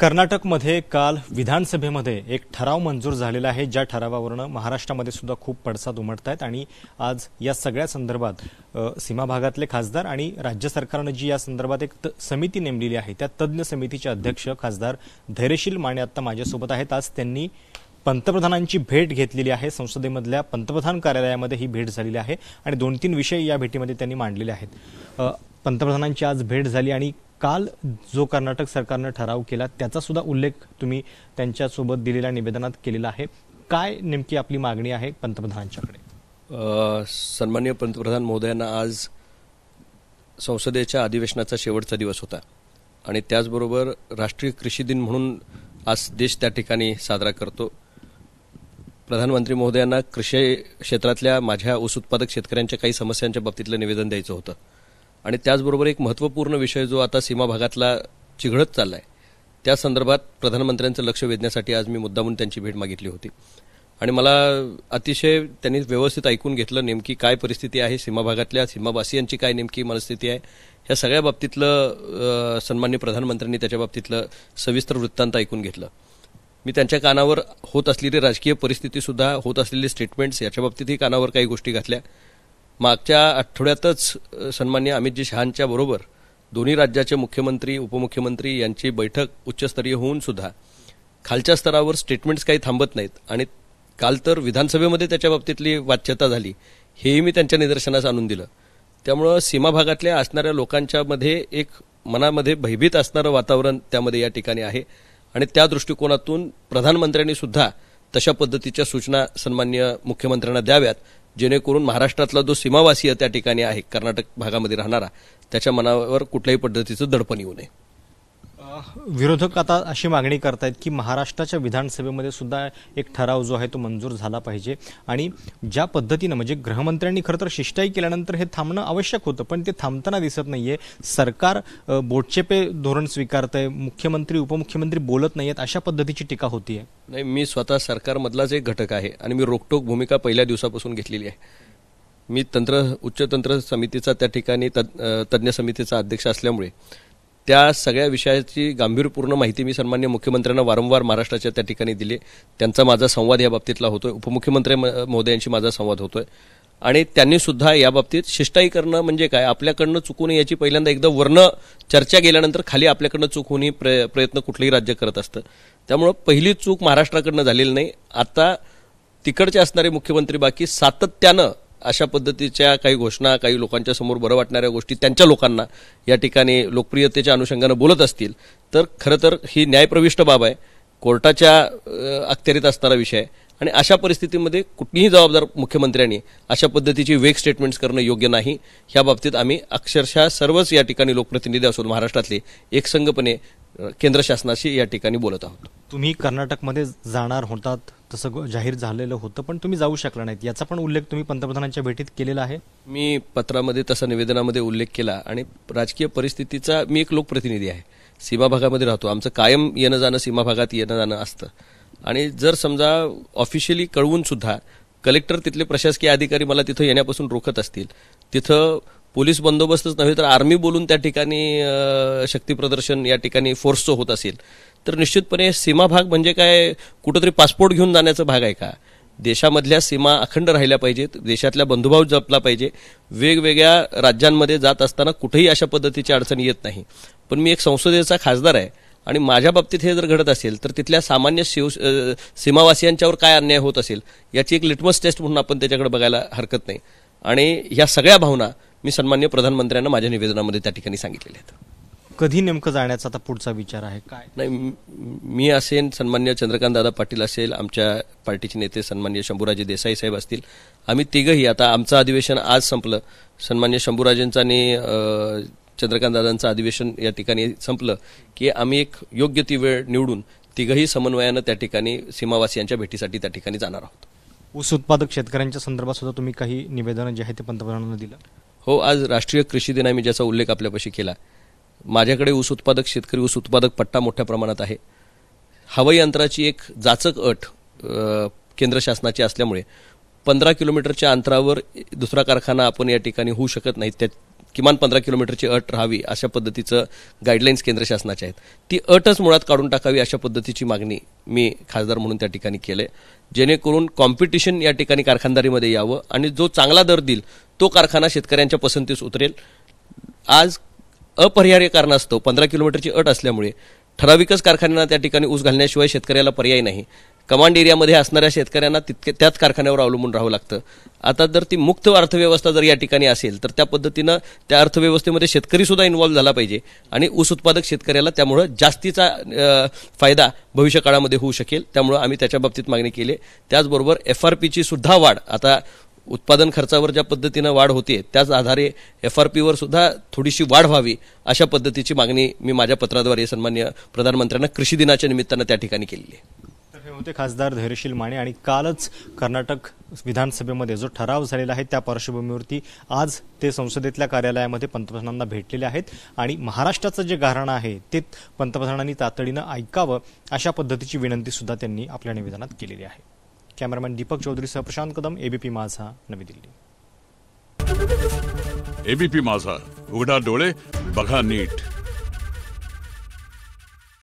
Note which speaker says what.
Speaker 1: कर्नाटकमध्ये काल विधानसभेमध्ये एक ठराव मंजूर झालेला आहे ज्या ठरावावरनं महाराष्ट्रामध्ये सुद्धा खूप पडसाद उमटत आहेत आणि आज या सगळ्या संदर्भात सीमा भागातले खासदार आणि राज्य सरकारनं जी या संदर्भात एक समिती नेमलेली आहे त्या तज्ज्ञ समितीचे अध्यक्ष खासदार धैर्यशील माने आत्ता माझ्यासोबत आहेत आज त्यांनी पंतप्रधानांची भेट घेतलेली आहे संसदेमधल्या पंतप्रधान कार्यालयामध्ये ही भेट झालेली आहे आणि दोन तीन विषय या भेटीमध्ये त्यांनी मांडलेले आहेत पंतप्रधानांची आज भेट झाली आणि काल जो कर्नाटक सरकारनं ठराव केला त्याचा सुद्धा उल्लेख तुम्ही त्यांच्यासोबत दिलेल्या निवेदनात केलेला आहे काय नेमकी आपली मागणी आहे पंतप्रधानांच्याकडे
Speaker 2: सन्मान्य पंतप्रधान महोदयांना आज संसदेच्या अधिवेशनाचा शेवटचा दिवस होता आणि त्याचबरोबर राष्ट्रीय कृषी दिन म्हणून आज देश त्या ठिकाणी साजरा करतो प्रधानमंत्री महोदयांना कृषी क्षेत्रातल्या माझ्या ऊस उत्पादक शेतकऱ्यांच्या काही समस्यांच्या बाबतीतलं निवेदन द्यायचं होतं आणि त्याचबरोबर एक महत्त्वपूर्ण विषय जो आता सीमा भागातला चिघळत चालला आहे त्या संदर्भात प्रधानमंत्र्यांचं लक्ष वेधण्यासाठी आज मी मुद्दामून त्यांची भेट मागितली होती आणि मला अतिशय त्यांनी व्यवस्थित ऐकून घेतलं नेमकी काय परिस्थिती आहे सीमा भागातल्या सीमावासियांची काय नेमकी मनस्थिती आहे ह्या सगळ्या बाबतीतलं सन्मान्य प्रधानमंत्र्यांनी त्याच्या बाबतीतलं सविस्तर वृत्तांत ऐकून घेतलं मी त्यांच्या कानावर होत असलेली राजकीय परिस्थितीसुद्धा होत असलेली स्टेटमेंट्स याच्या बाबतीतही कानावर काही गोष्टी घातल्या मागच्या आठवड्यातच सन्मान्य अमितजी शहांच्या बरोबर दोन्ही राज्याचे मुख्यमंत्री उपमुख्यमंत्री यांची बैठक उच्चस्तरीय होऊन सुद्धा खालच्या स्तरावर स्टेटमेंट्स काही थांबत नाहीत आणि काल तर विधानसभेमध्ये त्याच्या बाबतीतली वाच्यता झाली हेही मी त्यांच्या निदर्शनास आणून दिलं त्यामुळं सीमा भागातल्या असणाऱ्या मध्ये एक मनामध्ये भयभीत असणारं वातावरण त्यामध्ये या ठिकाणी आहे आणि त्या दृष्टिकोनातून प्रधानमंत्र्यांनी सुद्धा तशा पद्धतीच्या सूचना सन्मान्य मुख्यमंत्र्यांना द्याव्यात जेणेकरून महाराष्ट्रातला जो सीमावासीय त्या ठिकाणी आहे कर्नाटक भागामध्ये राहणारा त्याच्या मनावर कुठल्याही पद्धतीचं दडपण येऊ नये
Speaker 1: विरोधक आता अशी मागणी करतायत की महाराष्ट्राच्या विधानसभेमध्ये सुद्धा एक ठराव जो आहे तो मंजूर झाला पाहिजे आणि ज्या पद्धतीनं म्हणजे गृहमंत्र्यांनी खरं तर शिष्टाई केल्यानंतर हे थांबणं आवश्यक होतं पण ते थांबताना दिसत नाहीये सरकार बोटचेपे धोरण स्वीकारत आहे मुख्यमंत्री उपमुख्यमंत्री बोलत नाहीयेत अशा पद्धतीची टीका होतीये
Speaker 2: नाही मी स्वतः सरकारमधलाच एक घटक आहे आणि मी रोकटोक भूमिका पहिल्या दिवसापासून घेतलेली आहे मी तंत्र उच्च तंत्र समितीचा त्या ठिकाणी तज्ज्ञ समितीचा अध्यक्ष असल्यामुळे त्या सगळ्या विषयाची गांभीर्यपूर्ण माहिती मी सन्मान्य मुख्यमंत्र्यांना वारंवार महाराष्ट्राच्या त्या ठिकाणी दिली त्यांचा माझा संवाद या बाबतीतला होतोय उपमुख्यमंत्री महोदयांशी माझा संवाद होतोय आणि त्यांनी सुद्धा बाबतीत शिष्टाई करणं म्हणजे काय आपल्याकडनं चुकून याची पहिल्यांदा एकदा वर्ण चर्चा गेल्यानंतर खाली आपल्याकडनं चूक होणे प्रयत्न कुठलंही राज्य करत असतं त्यामुळं पहिली चूक महाराष्ट्राकडनं झालेली नाही आता तिकडचे असणारे मुख्यमंत्री बाकी सातत्यानं अशा पद्धतीच्या काही घोषणा काही लोकांच्या समोर बरं वाटणाऱ्या गोष्टी त्यांच्या लोकांना या ठिकाणी लोकप्रियतेच्या अनुषंगानं बोलत असतील तर खरं तर ही न्यायप्रविष्ट बाब आहे कोर्टाच्या अखत्यारीत असणारा विषय आणि अशा परिस्थितीमध्ये कुठलीही जबाबदार मुख्यमंत्र्यांनी अशा पद्धतीची वेग स्टेटमेंट्स करणं योग्य नाही ह्या बाबतीत आम्ही अक्षरशः सर्वच या ठिकाणी लोकप्रतिनिधी असून महाराष्ट्रातले एकसंघपणे केंद्र शासनाशी या ठिकाणी बोलत आहोत
Speaker 1: तुम्ही कर्नाटकमध्ये जाणार होतात तसं जाहीर झालेलं होतं पण तुम्ही जाऊ शकला नाहीत याचा पण उल्लेख तुम्ही पंतप्रधानांच्या भेटीत केलेला आहे
Speaker 2: मी पत्रामध्ये तसा निवेदनामध्ये उल्लेख केला आणि राजकीय परिस्थितीचा मी एक लोकप्रतिनिधी आहे सीमा भागामध्ये राहतो आमचं कायम येणं जाणं सीमा भागात येणं जाणं असतं आणि जर समजा ऑफिशियली कळवून सुद्धा कलेक्टर तिथले प्रशासकीय अधिकारी मला तिथं येण्यापासून रोखत असतील तिथं पोलीस बंदोबस्तच नव्हे तर आर्मी बोलून त्या ठिकाणी शक्तीप्रदर्शन या ठिकाणी फोर्सचं होत असेल तर निश्चितपणे सीमा भाग म्हणजे काय कुठंतरी पासपोर्ट घेऊन जाण्याचा भाग आहे का देशामधल्या सीमा अखंड राहिल्या पाहिजेत देशातल्या बंधुभाव जपला पाहिजे वेगवेगळ्या राज्यांमध्ये जात असताना कुठेही अशा पद्धतीची अडचण येत नाही पण मी एक संसदेचा खासदार आहे आणि माझ्या बाबतीत हे जर घडत असेल तर तिथल्या सामान्य शिव सीमावासियांच्यावर काय अन्याय होत असेल याची एक लिटमस टेस्ट म्हणून आपण त्याच्याकडे बघायला हरकत नाही आणि ह्या सगळ्या भावना मी सन्मान्य प्रधानमंत्र्यांना माझ्या निवेदनामध्ये त्या ठिकाणी सांगितलेले आहेत
Speaker 1: कधी नेमकं जाण्याचा आता पुढचा विचार आहे काय नाही
Speaker 2: मी असेन सन्मान्य चंद्रकांत दादा पाटील असेल आमच्या पार्टीचे नेते सन्मान्य शंभूराजे देसाई साहेब असतील आम्ही तिघही आता आमचं अधिवेशन आज संपलं सन्मान्य शंभूराजेंचं आणि चंद्रकांत दादांचं अधिवेशन या ठिकाणी संपलं की आम्ही एक योग्य ती वेळ निवडून तिघही समन्वयानं त्या ठिकाणी सीमावासियांच्या भेटीसाठी त्या ठिकाणी जाणार
Speaker 1: आहोत ऊस उत्पादक शेतकऱ्यांच्या संदर्भात सुद्धा तुम्ही काही निवेदन जे आहे ते पंतप्रधानांना दिलं हो
Speaker 2: आज राष्ट्रीय कृषी दिन मी ज्याचा उल्लेख आपल्यापाशी केला माझ्याकडे ऊस उत्पादक शेतकरी ऊस उत्पादक पट्टा मोठ्या प्रमाणात आहे हवाई अंतराची एक जाचक अट केंद्र शासनाची असल्यामुळे पंधरा किलोमीटरच्या अंतरावर दुसरा कारखाना आपण या ठिकाणी होऊ शकत नाही त्या किमान पंधरा किलोमीटरची अट राहावी अशा पद्धतीचं गाईडलाईन्स केंद्र शासनाच्या आहेत ती अटच मुळात काढून टाकावी अशा पद्धतीची मागणी मी खासदार म्हणून त्या ठिकाणी केले जेणेकरून कॉम्पिटिशन या ठिकाणी कारखानदारीमध्ये यावं आणि जो चांगला दर देईल तो कारखाना शेतकऱ्यांच्या पसंतीस उतरेल आज अपरिहार्य कारण असतो पंधरा किलोमीटरची अट असल्यामुळे ठराविकच कारखान्यांना त्या ठिकाणी ऊस घालण्याशिवाय शेतकऱ्याला पर्याय नाही कमांड एरियामध्ये असणाऱ्या शेतकऱ्यांना तितके त्याच कारखान्यावर अवलंबून राहावं लागतं आता जर ती मुक्त अर्थव्यवस्था जर या ठिकाणी असेल तर त्या पद्धतीनं त्या अर्थव्यवस्थेमध्ये शेतकरी सुद्धा इन्व्हॉल्व्ह झाला पाहिजे आणि ऊस उत्पादक शेतकऱ्याला त्यामुळं जास्तीचा फायदा भविष्य काळामध्ये होऊ शकेल त्यामुळं आम्ही त्याच्या बाबतीत मागणी केली त्याचबरोबर एफ आर पीची सुद्धा वाढ आता उत्पादन खर्चावर ज्या पद्धतीनं वाढ होते त्याच आधारे एफ आर पीवर सुद्धा थोडीशी वाढ व्हावी अशा पद्धतीची मागणी मी माझ्या पत्राद्वारे सन्मान्य प्रधानमंत्र्यांना कृषी दिनाच्या निमित्तानं त्या ठिकाणी केलेली आहे
Speaker 1: हे होते खासदार धैर्यशील माने आणि कालच कर्नाटक विधानसभेमध्ये जो ठराव झालेला आहे त्या पार्श्वभूमीवरती आज ते संसदेतल्या कार्यालयामध्ये पंतप्रधानांना भेटलेले आहेत आणि महाराष्ट्राचं जे गारणं आहे ते पंतप्रधानांनी तातडीनं ऐकावं अशा पद्धतीची विनंती सुद्धा त्यांनी आपल्या निवेदनात केलेली आहे कॅमेरामॅन दीपक चौधरी सह प्रशांत कदम एबीपी माझा नवी दिल्ली
Speaker 2: एबीपी माझा उघडा डोळे बघा नीट